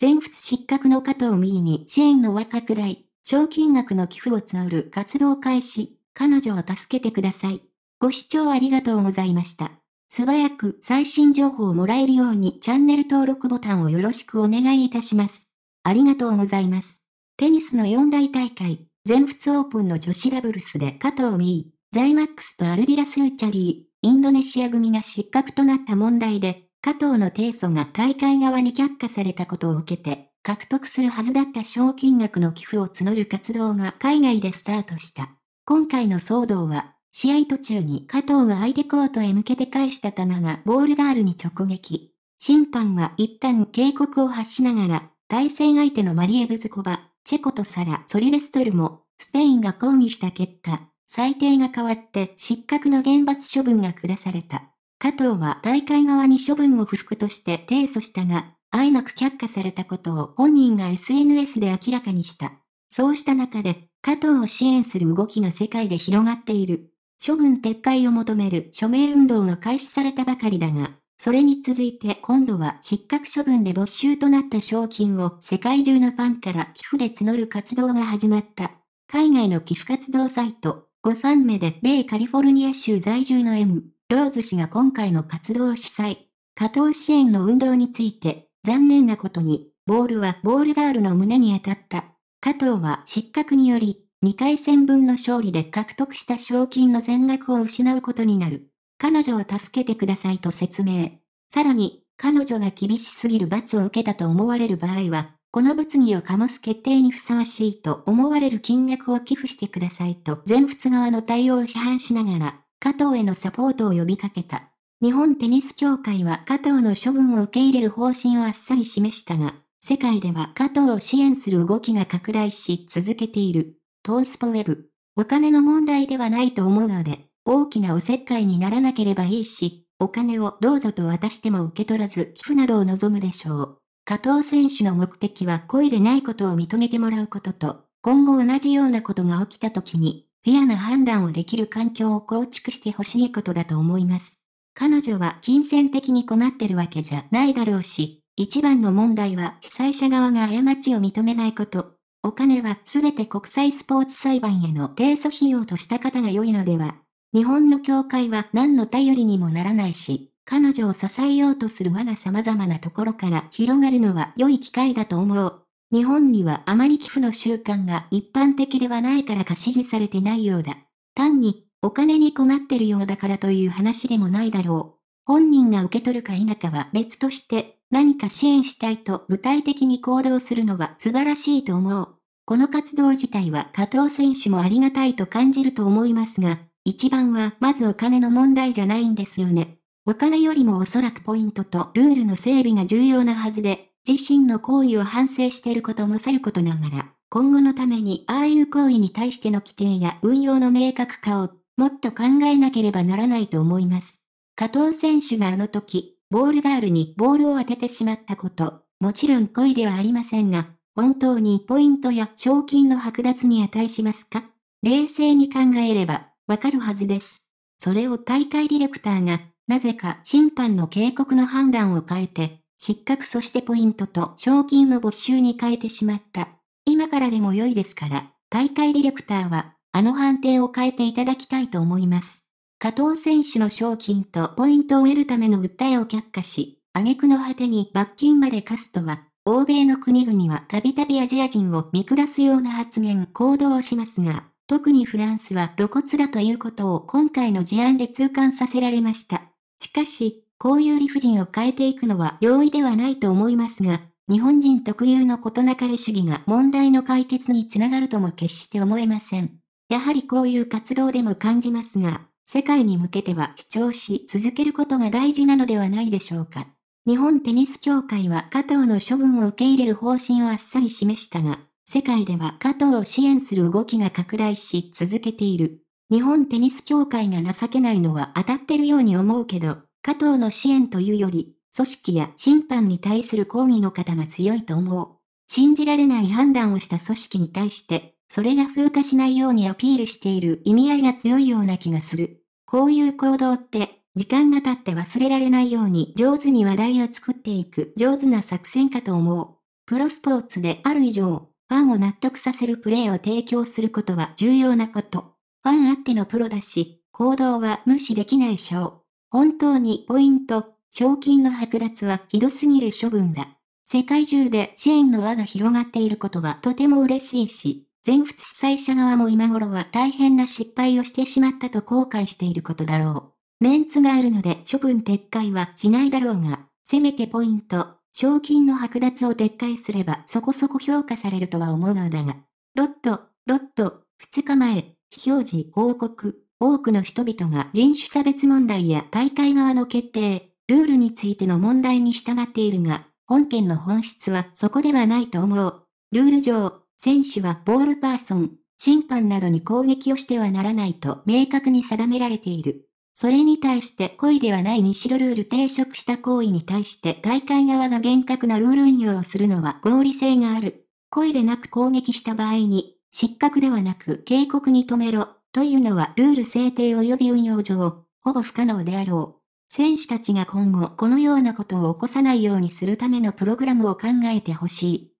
全仏失格の加藤美依に支援の輪拡大、賞金額の寄付を募る活動開始、彼女を助けてください。ご視聴ありがとうございました。素早く最新情報をもらえるようにチャンネル登録ボタンをよろしくお願いいたします。ありがとうございます。テニスの四大大会、全仏オープンの女子ダブルスで加藤美依、ザイマックスとアルディラス・ウチャリー、インドネシア組が失格となった問題で、加藤の提訴が大会側に却下されたことを受けて、獲得するはずだった賞金額の寄付を募る活動が海外でスタートした。今回の騒動は、試合途中に加藤が相手コートへ向けて返した球がボールガールに直撃。審判は一旦警告を発しながら、対戦相手のマリエブズコバ、チェコとサラ・ソリベストルも、スペインが抗議した結果、裁定が変わって失格の厳罰処分が下された。加藤は大会側に処分を不服として提訴したが、あいなく却下されたことを本人が SNS で明らかにした。そうした中で、加藤を支援する動きが世界で広がっている。処分撤回を求める署名運動が開始されたばかりだが、それに続いて今度は失格処分で没収となった賞金を世界中のファンから寄付で募る活動が始まった。海外の寄付活動サイト、5ファン目で米カリフォルニア州在住の M。ローズ氏が今回の活動主催。加藤支援の運動について、残念なことに、ボールはボールガールの胸に当たった。加藤は失格により、2回戦分の勝利で獲得した賞金の全額を失うことになる。彼女を助けてくださいと説明。さらに、彼女が厳しすぎる罰を受けたと思われる場合は、この物議を醸す決定にふさわしいと思われる金額を寄付してくださいと全仏側の対応を批判しながら、加藤へのサポートを呼びかけた。日本テニス協会は加藤の処分を受け入れる方針をあっさり示したが、世界では加藤を支援する動きが拡大し続けている。トースポウェブ。お金の問題ではないと思うので、大きなおせっかいにならなければいいし、お金をどうぞと渡しても受け取らず寄付などを望むでしょう。加藤選手の目的は故意でないことを認めてもらうことと、今後同じようなことが起きた時にフェアな判断をできる環境を構築してほしいことだと思います。彼女は金銭的に困ってるわけじゃないだろうし、一番の問題は被災者側が過ちを認めないこと。お金はすべて国際スポーツ裁判への提訴費用とした方が良いのでは。日本の協会は何の頼りにもならないし、彼女を支えようとする輪が様々なところから広がるのは良い機会だと思う。日本にはあまり寄付の習慣が一般的ではないからか支持されてないようだ。単に、お金に困ってるようだからという話でもないだろう。本人が受け取るか否かは別として、何か支援したいと具体的に行動するのは素晴らしいと思う。この活動自体は加藤選手もありがたいと感じると思いますが、一番はまずお金の問題じゃないんですよね。お金よりもおそらくポイントとルールの整備が重要なはずで、自身の行為を反省していることもさることながら、今後のためにああいう行為に対しての規定や運用の明確化をもっと考えなければならないと思います。加藤選手があの時、ボールガールにボールを当ててしまったこと、もちろん故意ではありませんが、本当にポイントや賞金の剥奪に値しますか冷静に考えれば、わかるはずです。それを大会ディレクターが、なぜか審判の警告の判断を変えて、失格そしてポイントと賞金の没収に変えてしまった。今からでも良いですから、大会ディレクターは、あの判定を変えていただきたいと思います。加藤選手の賞金とポイントを得るための訴えを却下し、挙句の果てに罰金まで課すとは、欧米の国々はたびたびアジア人を見下すような発言、行動をしますが、特にフランスは露骨だということを今回の事案で痛感させられました。しかし、こういう理不尽を変えていくのは容易ではないと思いますが、日本人特有の事なかれ主義が問題の解決につながるとも決して思えません。やはりこういう活動でも感じますが、世界に向けては主張し続けることが大事なのではないでしょうか。日本テニス協会は加藤の処分を受け入れる方針をあっさり示したが、世界では加藤を支援する動きが拡大し続けている。日本テニス協会が情けないのは当たってるように思うけど、加藤の支援というより、組織や審判に対する抗議の方が強いと思う。信じられない判断をした組織に対して、それが風化しないようにアピールしている意味合いが強いような気がする。こういう行動って、時間が経って忘れられないように上手に話題を作っていく上手な作戦かと思う。プロスポーツである以上、ファンを納得させるプレーを提供することは重要なこと。ファンあってのプロだし、行動は無視できないう。本当にポイント、賞金の剥奪はひどすぎる処分だ。世界中で支援の輪が広がっていることはとても嬉しいし、全仏主催者側も今頃は大変な失敗をしてしまったと後悔していることだろう。メンツがあるので処分撤回はしないだろうが、せめてポイント、賞金の剥奪を撤回すればそこそこ評価されるとは思うのだが。ロット、ロット、2日前、非表示報告。多くの人々が人種差別問題や大会側の決定、ルールについての問題に従っているが、本件の本質はそこではないと思う。ルール上、選手はボールパーソン、審判などに攻撃をしてはならないと明確に定められている。それに対して故意ではないにしろルール抵触した行為に対して大会側が厳格なルール運用をするのは合理性がある。故意でなく攻撃した場合に、失格ではなく警告に止めろというのはルール制定及び運用上、ほぼ不可能であろう。選手たちが今後このようなことを起こさないようにするためのプログラムを考えてほしい。